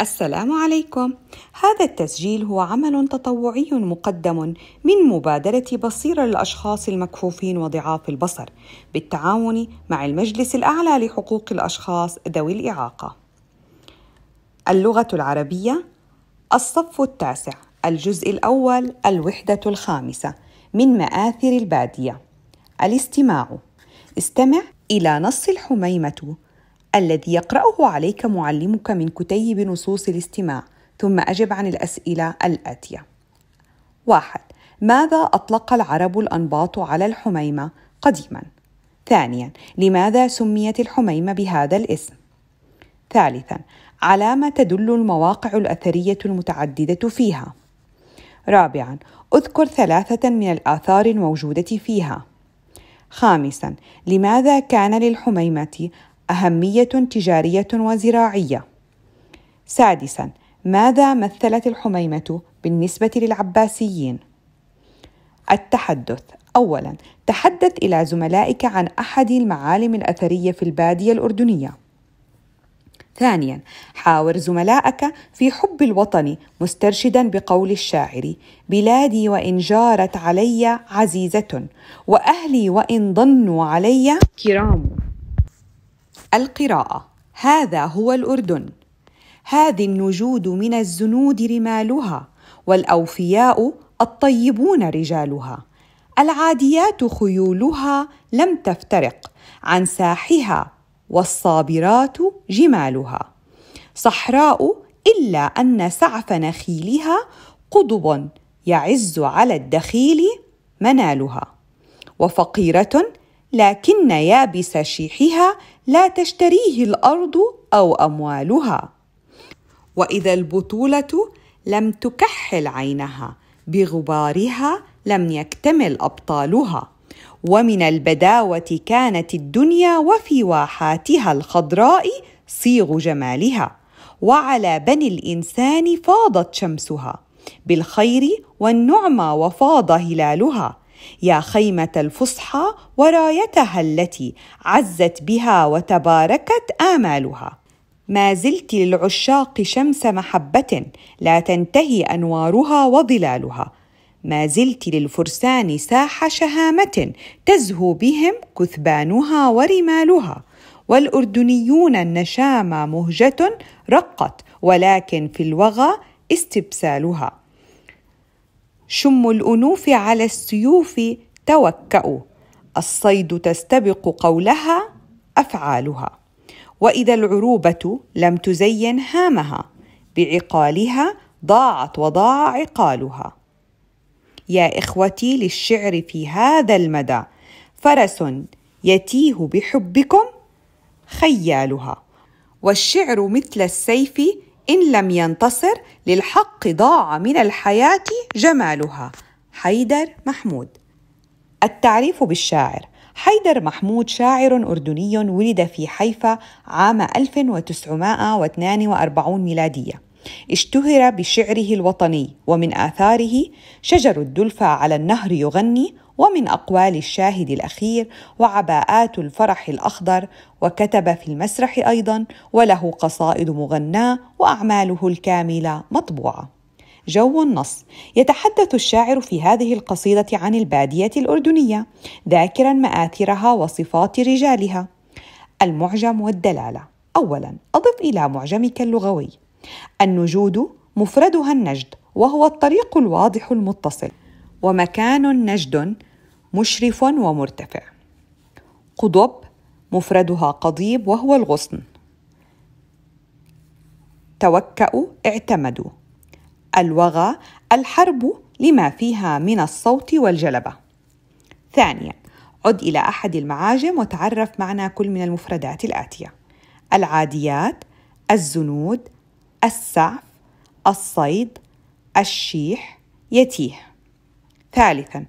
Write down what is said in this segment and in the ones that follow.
السلام عليكم هذا التسجيل هو عمل تطوعي مقدم من مبادرة بصيرة للأشخاص المكفوفين وضعاف البصر بالتعاون مع المجلس الأعلى لحقوق الأشخاص ذوي الإعاقة اللغة العربية الصف التاسع الجزء الأول الوحدة الخامسة من مآثر البادية الاستماع استمع إلى نص الحميمة الذي يقرأه عليك معلمك من كتيب نصوص الاستماع ثم أجب عن الأسئلة الآتية واحد ماذا أطلق العرب الأنباط على الحميمة قديما؟ ثانيا لماذا سميت الحميمة بهذا الاسم؟ ثالثا على ما تدل المواقع الأثرية المتعددة فيها رابعا اذكر ثلاثة من الآثار الموجودة فيها خامسا لماذا كان للحميمة أهمية تجارية وزراعية. سادساً: ماذا مثلت الحميمة بالنسبة للعباسيين؟ التحدث أولاً: تحدث إلى زملائك عن أحد المعالم الأثرية في البادية الأردنية. ثانياً: حاور زملائك في حب الوطن مسترشداً بقول الشاعر: بلادي وإن جارت علي عزيزة وأهلي وإن ضنوا علي كرام. القراءة هذا هو الأردن هذه النجود من الزنود رمالها والأوفياء الطيبون رجالها العاديات خيولها لم تفترق عن ساحها والصابرات جمالها صحراء إلا أن سعف نخيلها قضب يعز على الدخيل منالها وفقيرة لكن يابس شيحها لا تشتريه الارض او اموالها واذا البطوله لم تكحل عينها بغبارها لم يكتمل ابطالها ومن البداوه كانت الدنيا وفي واحاتها الخضراء صيغ جمالها وعلى بني الانسان فاضت شمسها بالخير والنعمى وفاض هلالها يا خيمه الفصحى ورايتها التي عزت بها وتباركت امالها ما زلت للعشاق شمس محبه لا تنتهي انوارها وظلالها ما زلت للفرسان ساح شهامه تزهو بهم كثبانها ورمالها والاردنيون النشامى مهجه رقت ولكن في الوغى استبسالها شم الأنوف على السيوف توكأوا الصيد تستبق قولها أفعالها وإذا العروبة لم تزين هامها بعقالها ضاعت وضاع عقالها يا إخوتي للشعر في هذا المدى فرس يتيه بحبكم خيالها والشعر مثل السيف إن لم ينتصر للحق ضاع من الحياة جمالها حيدر محمود التعريف بالشاعر حيدر محمود شاعر أردني ولد في حيفا عام 1942 ميلادية اشتهر بشعره الوطني ومن آثاره شجر الدلفة على النهر يغني ومن أقوال الشاهد الأخير وعباءات الفرح الأخضر وكتب في المسرح أيضا وله قصائد مغناة وأعماله الكاملة مطبوعة جو النص يتحدث الشاعر في هذه القصيدة عن البادية الأردنية ذاكرا مآثرها وصفات رجالها المعجم والدلالة أولا أضف إلى معجمك اللغوي النجود مفردها النجد وهو الطريق الواضح المتصل ومكان نجد مشرف ومرتفع قضب مفردها قضيب وهو الغصن توكأوا اعتمدوا الوغى الحرب لما فيها من الصوت والجلبة ثانيا عد إلى أحد المعاجم وتعرف معنى كل من المفردات الآتية العاديات الزنود السعف الصيد الشيح يتيه ثالثا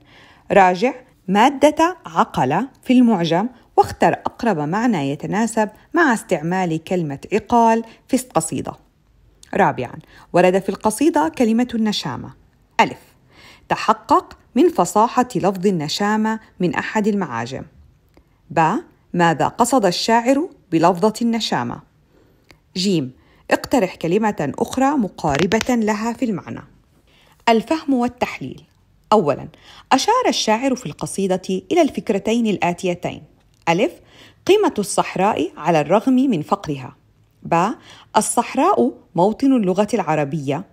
راجع مادة عقل في المعجم واختر أقرب معنى يتناسب مع استعمال كلمة عقال في القصيدة. رابعاً، ورد في القصيدة كلمة النشامة. ألف، تحقق من فصاحة لفظ النشامة من أحد المعاجم. ب، ماذا قصد الشاعر بلفظة النشامة؟ جيم، اقترح كلمة أخرى مقاربة لها في المعنى. الفهم والتحليل أولا أشار الشاعر في القصيدة إلى الفكرتين الآتيتين ألف قيمة الصحراء على الرغم من فقرها ب الصحراء موطن اللغة العربية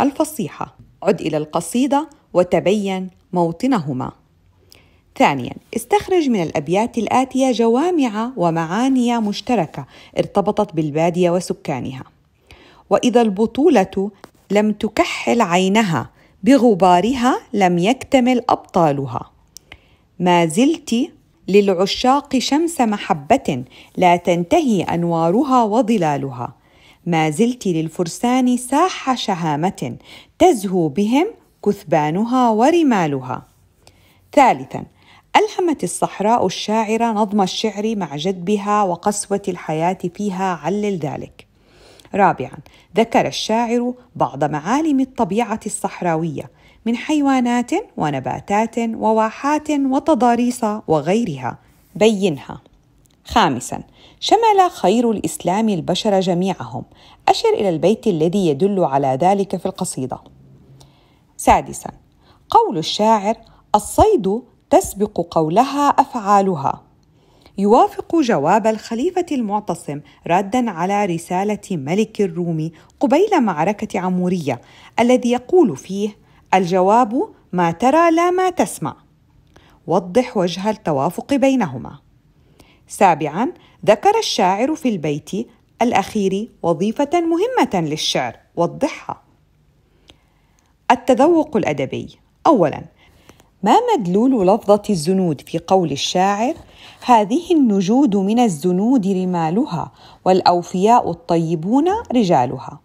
الفصيحة عد إلى القصيدة وتبين موطنهما ثانيا استخرج من الأبيات الآتية جوامع ومعاني مشتركة ارتبطت بالبادية وسكانها وإذا البطولة لم تكحل عينها بغبارها لم يكتمل أبطالها ما زلت للعشاق شمس محبة لا تنتهي أنوارها وظلالها ما زلت للفرسان ساحه شهامة تزهو بهم كثبانها ورمالها ثالثا ألهمت الصحراء الشاعرة نظم الشعر مع جدبها وقسوة الحياة فيها علل ذلك رابعا ذكر الشاعر بعض معالم الطبيعة الصحراوية من حيوانات ونباتات وواحات وتضاريس وغيرها بينها خامسا شمل خير الاسلام البشر جميعهم اشر الى البيت الذي يدل على ذلك في القصيده سادسا قول الشاعر الصيد تسبق قولها افعالها يوافق جواب الخليفة المعتصم ردا على رسالة ملك الروم قبيل معركة عمورية الذي يقول فيه الجواب ما ترى لا ما تسمع وضح وجه التوافق بينهما سابعا ذكر الشاعر في البيت الأخير وظيفة مهمة للشعر وضحها التذوق الأدبي أولا ما مدلول لفظة الزنود في قول الشاعر هذه النجود من الزنود رمالها والاوفياء الطيبون رجالها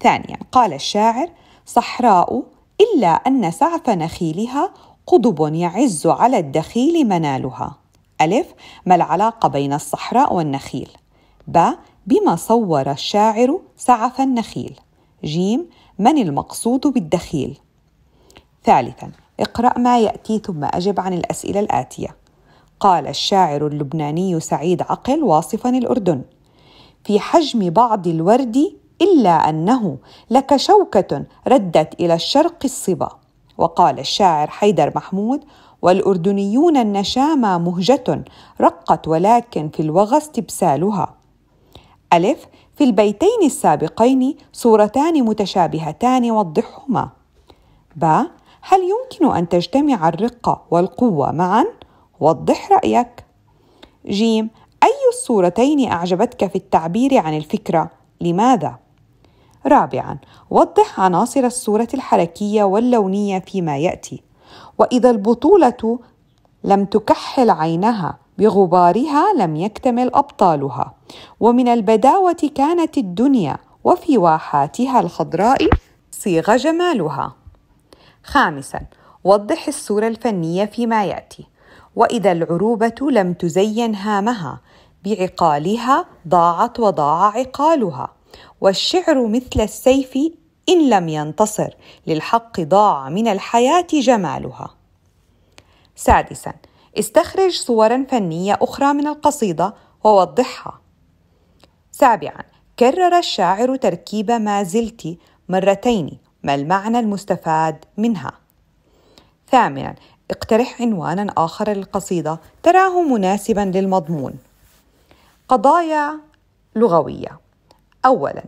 ثانيا قال الشاعر صحراء الا ان سعف نخيلها قضب يعز على الدخيل منالها ألف ما العلاقة بين الصحراء والنخيل ب بما صور الشاعر سعف النخيل جيم من المقصود بالدخيل ثالثا اقرأ ما يأتي ثم أجب عن الأسئلة الآتية قال الشاعر اللبناني سعيد عقل واصفا الأردن في حجم بعض الورد إلا أنه لك شوكة ردت إلى الشرق الصبا وقال الشاعر حيدر محمود والأردنيون النشامى مهجة رقت ولكن في الوغى استبسالها ألف في البيتين السابقين صورتان متشابهتان وضحهما ب هل يمكن أن تجتمع الرقة والقوة معاً؟ وضح رأيك جيم أي الصورتين أعجبتك في التعبير عن الفكرة؟ لماذا؟ رابعاً وضح عناصر الصورة الحركية واللونية فيما يأتي وإذا البطولة لم تكحل عينها بغبارها لم يكتمل أبطالها ومن البداوة كانت الدنيا وفي واحاتها الخضراء صيغ جمالها خامساً وضح الصورة الفنية فيما يأتي واذا العروبه لم تزين هامها بعقالها ضاعت وضاع عقالها والشعر مثل السيف ان لم ينتصر للحق ضاع من الحياه جمالها سادسا استخرج صورا فنيه اخرى من القصيده ووضحها سابعا كرر الشاعر تركيب ما زلت مرتين ما المعنى المستفاد منها ثامنا اقترح عنوانا آخر للقصيدة تراه مناسبا للمضمون قضايا لغوية أولا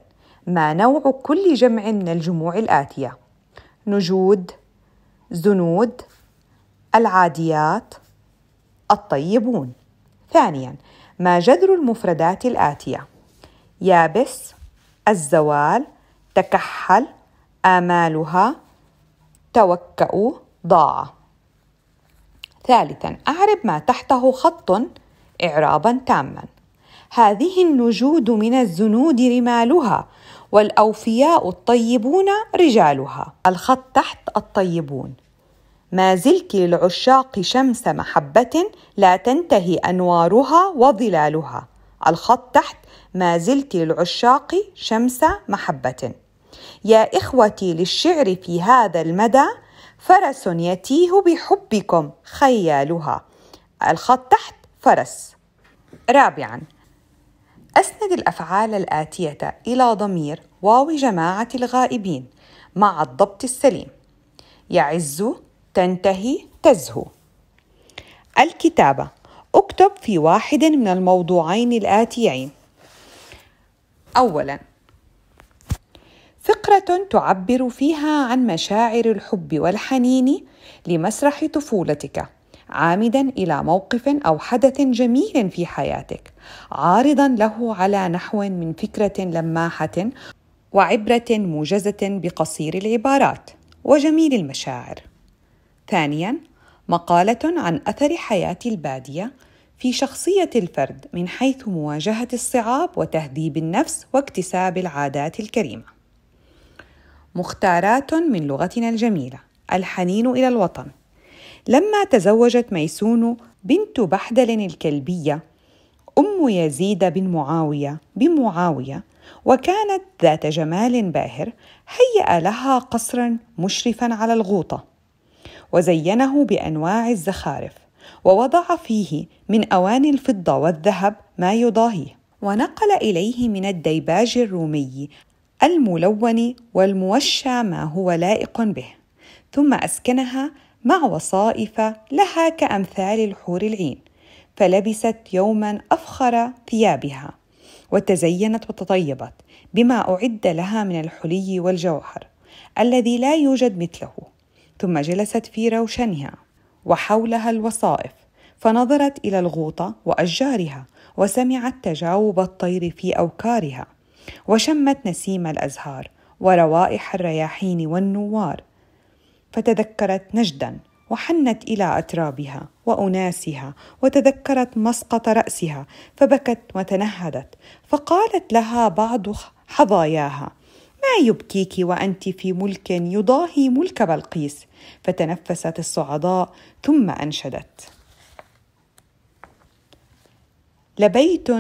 ما نوع كل جمع من الجموع الآتية نجود زنود العاديات الطيبون ثانيا ما جذر المفردات الآتية يابس الزوال تكحل آمالها توكأ ضاع ثالثا أعرب ما تحته خط إعرابا تاما هذه النجود من الزنود رمالها والأوفياء الطيبون رجالها الخط تحت الطيبون ما زلت للعشاق شمس محبة لا تنتهي أنوارها وظلالها الخط تحت ما زلت للعشاق شمس محبة يا إخوتي للشعر في هذا المدى فرس يتيه بحبكم خيالها الخط تحت فرس رابعا أسند الأفعال الآتية إلى ضمير واو جماعة الغائبين مع الضبط السليم يعز تنتهي تزهو الكتابة اكتب في واحد من الموضوعين الآتيين أولاً فقرة تعبر فيها عن مشاعر الحب والحنين لمسرح طفولتك عامدا الى موقف او حدث جميل في حياتك عارضا له على نحو من فكره لماحه وعبره موجزه بقصير العبارات وجميل المشاعر ثانيا مقاله عن اثر حياه الباديه في شخصيه الفرد من حيث مواجهه الصعاب وتهذيب النفس واكتساب العادات الكريمه مختارات من لغتنا الجميلة الحنين إلى الوطن لما تزوجت ميسون بنت بحدل الكلبية أم يزيد بن معاوية بمعاوية وكانت ذات جمال باهر هيأ لها قصرا مشرفا على الغوطة وزينه بأنواع الزخارف ووضع فيه من أواني الفضة والذهب ما يضاهيه ونقل إليه من الديباج الرومي الملون والموشى ما هو لائق به ثم اسكنها مع وصائف لها كامثال الحور العين فلبست يوما افخر ثيابها وتزينت وتطيبت بما اعد لها من الحلي والجوهر الذي لا يوجد مثله ثم جلست في روشنها وحولها الوصائف فنظرت الى الغوطه واشجارها وسمعت تجاوب الطير في اوكارها وشمت نسيم الازهار وروائح الرياحين والنوار فتذكرت نجدا وحنت الى اترابها واناسها وتذكرت مسقط راسها فبكت وتنهدت فقالت لها بعض حظاياها ما يبكيك وانت في ملك يضاهي ملك بلقيس فتنفست الصعداء ثم انشدت لبيت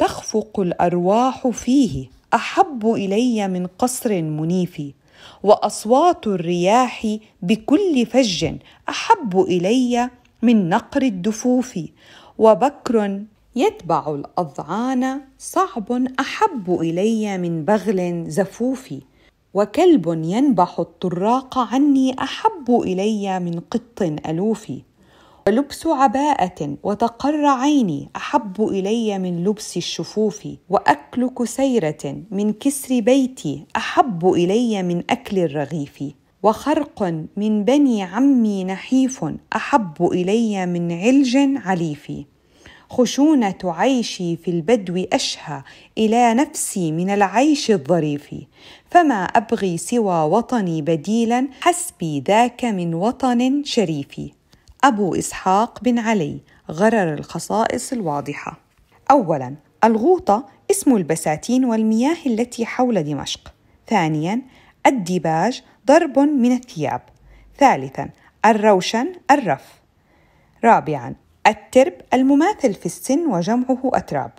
تخفق الارواح فيه احب الي من قصر منيف واصوات الرياح بكل فج احب الي من نقر الدفوف وبكر يتبع الاظعان صعب احب الي من بغل زفوف وكلب ينبح الطراق عني احب الي من قط الوفي ولبس عباءة وتقر عيني أحب إلي من لبس الشفوف وأكل كسيرة من كسر بيتي أحب إلي من أكل الرغيف وخرق من بني عمي نحيف أحب إلي من علج عليف خشونة عيشي في البدو أشهى إلى نفسي من العيش الظريف فما أبغي سوى وطني بديلا حسبي ذاك من وطن شريفي أبو إسحاق بن علي غرر الخصائص الواضحة أولاً الغوطة اسم البساتين والمياه التي حول دمشق ثانياً الديباج ضرب من الثياب ثالثاً الروشن الرف رابعاً الترب المماثل في السن وجمعه أتراب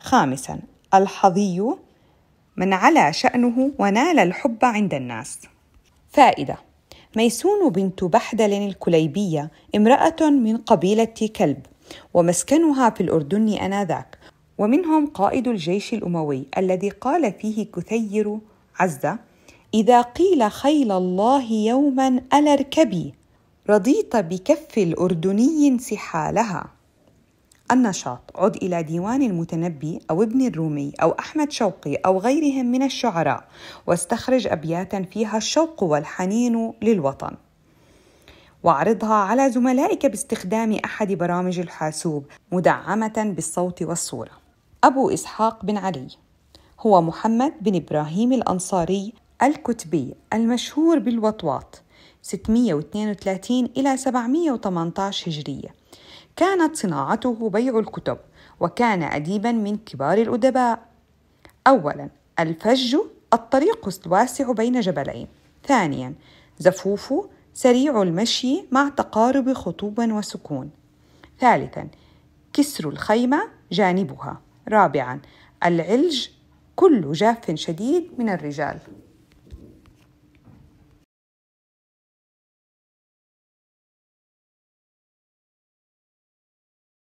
خامساً الحظي من علا شأنه ونال الحب عند الناس فائدة ميسون بنت بحدل الكليبية امرأة من قبيلة كلب ومسكنها في الأردن آنذاك ومنهم قائد الجيش الأموي الذي قال فيه كثير عزة إذا قيل خيل الله يوما ألا اركبي رضيت بكف الأردني سحالها النشاط عد إلى ديوان المتنبي أو ابن الرومي أو أحمد شوقي أو غيرهم من الشعراء واستخرج أبياتا فيها الشوق والحنين للوطن واعرضها على زملائك باستخدام أحد برامج الحاسوب مدعمة بالصوت والصورة أبو إسحاق بن علي هو محمد بن إبراهيم الأنصاري الكتبي المشهور بالوطواط 632 إلى 718 هجرية كانت صناعته بيع الكتب وكان أديبا من كبار الأدباء أولا الفج الطريق الواسع بين جبلين ثانيا زفوف سريع المشي مع تقارب خطوب وسكون ثالثا كسر الخيمة جانبها رابعا العلج كل جاف شديد من الرجال